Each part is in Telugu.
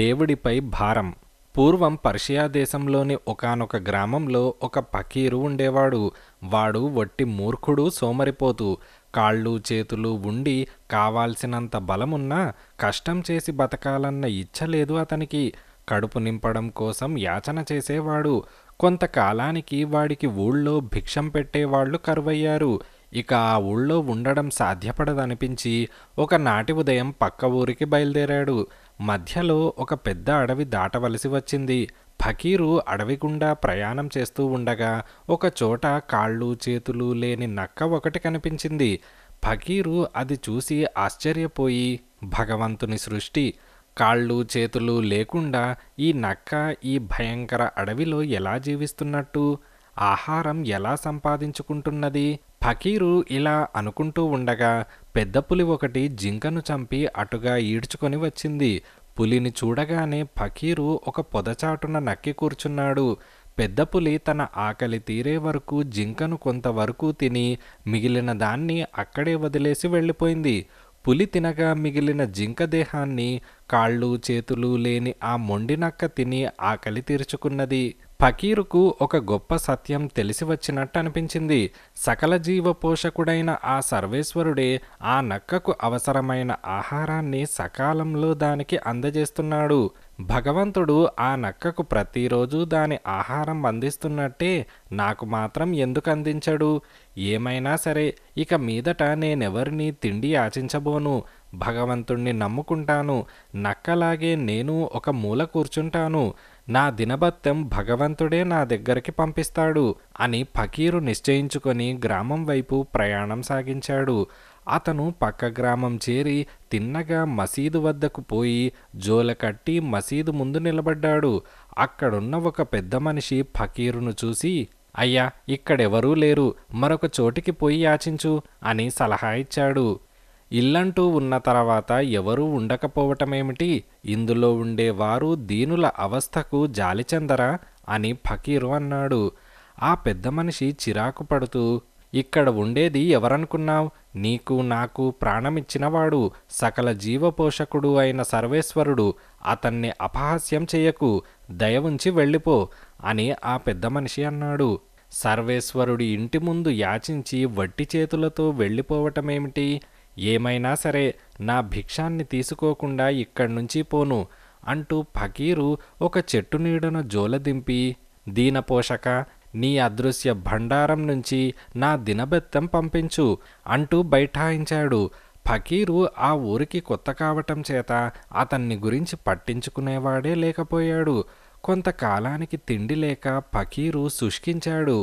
దేవుడిపై భారం పూర్వం పర్షియా దేశంలోని ఒకనొక గ్రామంలో ఒక పకీరు ఉండేవాడు వాడు వట్టి మూర్ఖుడు సోమరిపోతు కాళ్ళు చేతులు ఉండి కావాల్సినంత బలమున్నా కష్టం చేసి బతకాలన్న ఇచ్చలేదు అతనికి కడుపు నింపడం కోసం యాచన చేసేవాడు కొంతకాలానికి వాడికి ఊళ్ళో భిక్షం పెట్టేవాళ్లు కరువయ్యారు ఇక ఆ ఊళ్ళో ఉండడం సాధ్యపడదనిపించి ఒకనాటి ఉదయం పక్క ఊరికి బయలుదేరాడు మధ్యలో ఒక పెద్ద అడవి దాటవలసి వచ్చింది ఫకీరు అడవి గుండా ప్రయాణం చేస్తూ ఉండగా ఒక చోట కాళ్ళు చేతులు లేని నక్క ఒకటి కనిపించింది ఫకీరు అది చూసి ఆశ్చర్యపోయి భగవంతుని సృష్టి కాళ్ళు చేతులు లేకుండా ఈ నక్క ఈ భయంకర అడవిలో ఎలా జీవిస్తున్నట్టు ఆహారం ఎలా సంపాదించుకుంటున్నది ఫకీరు ఇలా అనుకుంటూ ఉండగా పెద్ద పులి ఒకటి జింకను చంపి అటుగా ఈడ్చుకొని వచ్చింది పులిని చూడగానే ఫకీరు ఒక పొదచాటున నక్కి కూర్చున్నాడు పెద్ద పులి తన ఆకలి తీరే వరకు జింకను కొంతవరకు తిని మిగిలిన దాన్ని అక్కడే వదిలేసి వెళ్ళిపోయింది పులి తినగా మిగిలిన జింక దేహాన్ని కాళ్ళు చేతులు లేని ఆ మొండినక్క తిని ఆకలి తీర్చుకున్నది ఫకీరుకు ఒక గొప్ప సత్యం తెలిసి వచ్చినట్టు అనిపించింది సకల జీవ పోషకుడైన ఆ సర్వేశ్వరుడే ఆ నక్కకు అవసరమైన ఆహారాన్ని సకాలంలో దానికి అందజేస్తున్నాడు భగవంతుడు ఆ నక్కకు ప్రతిరోజు దాని ఆహారం అందిస్తున్నట్టే నాకు మాత్రం ఎందుకు అందించడు ఏమైనా సరే ఇక మీదట నేనెవరిని తిండి ఆచించబోను భగవంతుణ్ణి నమ్ముకుంటాను నక్కలాగే నేను ఒక మూల కూర్చుంటాను నా దినభత్యం భగవంతుడే నా దగ్గరికి పంపిస్తాడు అని ఫకీరు నిశ్చయించుకొని గ్రామం వైపు ప్రయాణం సాగించాడు అతను పక్క గ్రామం చేరి తిన్నగా మసీదు వద్దకు పోయి జోల కట్టి మసీదు ముందు నిలబడ్డాడు అక్కడున్న ఒక పెద్ద మనిషి ఫకీరును చూసి అయ్యా ఇక్కడెవరూ లేరు మరొక చోటికి పోయి యాచించు అని సలహా ఇచ్చాడు ఇల్లంటూ ఉన్న తర్వాత ఎవరూ ఉండకపోవటమేమిటి ఇందులో ఉండేవారు దీనుల అవస్థకు జాలిచందరా అని ఫకీరు అన్నాడు ఆ పెద్ద మనిషి చిరాకు పడుతూ ఇక్కడ ఉండేది ఎవరనుకున్నావు నీకు నాకు ప్రాణమిచ్చినవాడు సకల జీవపోషకుడు అయిన సర్వేశ్వరుడు అతన్ని అపహాస్యం చేయకు దయ ఉంచి వెళ్ళిపో అని ఆ పెద్ద మనిషి అన్నాడు సర్వేశ్వరుడి ఇంటి ముందు యాచించి వట్టి చేతులతో వెళ్ళిపోవటమేమిటి ఏమైనా సరే నా భిక్షాన్ని తీసుకోకుండా ఇక్కడి నుంచి పోను అంటూ ఫకీరు ఒక చెట్టు నీడను జోలదింపి దీనపోషక నీ అదృశ్య భండారం నుంచి నా దినబెత్తం పంపించు అంటూ బైఠాయించాడు ఫకీరు ఆ ఊరికి కొత్త కావటం చేత అతన్ని గురించి పట్టించుకునేవాడే లేకపోయాడు కొంతకాలానికి తిండి లేక ఫకీరు శుష్కించాడు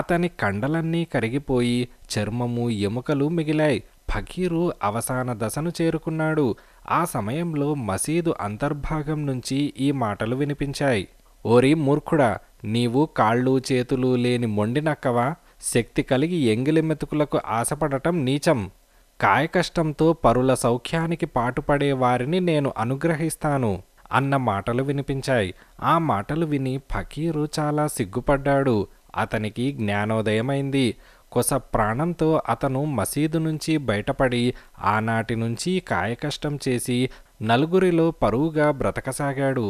అతని కండలన్నీ కరిగిపోయి చర్మము ఎముకలు మిగిలాయి ఫకీరు అవసాన దశను చేరుకున్నాడు ఆ సమయంలో మసీదు అంతర్భాగం నుంచి ఈ మాటలు వినిపించాయి ఓరి మూర్ఖుడా నీవు కాళ్ళు చేతులు లేని మొండినక్కవా శక్తి కలిగి ఎంగిలి మెతుకులకు ఆశపడటం నీచం కాయకష్టంతో పరుల సౌఖ్యానికి పాటుపడే వారిని నేను అనుగ్రహిస్తాను అన్న మాటలు వినిపించాయి ఆ మాటలు విని ఫకీరు చాలా సిగ్గుపడ్డాడు అతనికి జ్ఞానోదయమైంది కొస ప్రాణంతో అతను మసీదు నుంచి బయటపడి ఆనాటి నుంచి కాయకష్టం చేసి నలుగురిలో పరువుగా బ్రతకసాగాడు